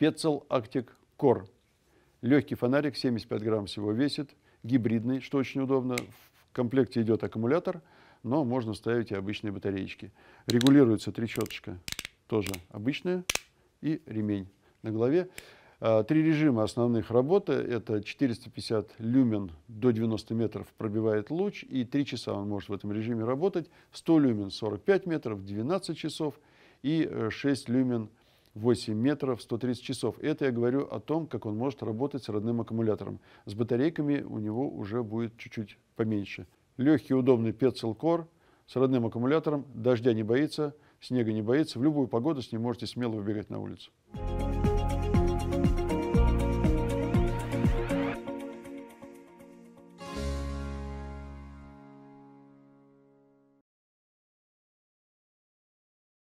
Petzl Arctic Core. Легкий фонарик, 75 грамм всего весит, гибридный, что очень удобно. В комплекте идет аккумулятор, но можно ставить и обычные батареечки. Регулируется трещоточка, тоже обычная, и ремень на голове. А, три режима основных работы. Это 450 люмен до 90 метров пробивает луч, и 3 часа он может в этом режиме работать. 100 люмен 45 метров, 12 часов, и 6 э, люмен 8 метров, 130 часов. Это я говорю о том, как он может работать с родным аккумулятором. С батарейками у него уже будет чуть-чуть поменьше. Легкий, удобный Petzl Core с родным аккумулятором, дождя не боится, снега не боится. В любую погоду с ним можете смело выбегать на улицу.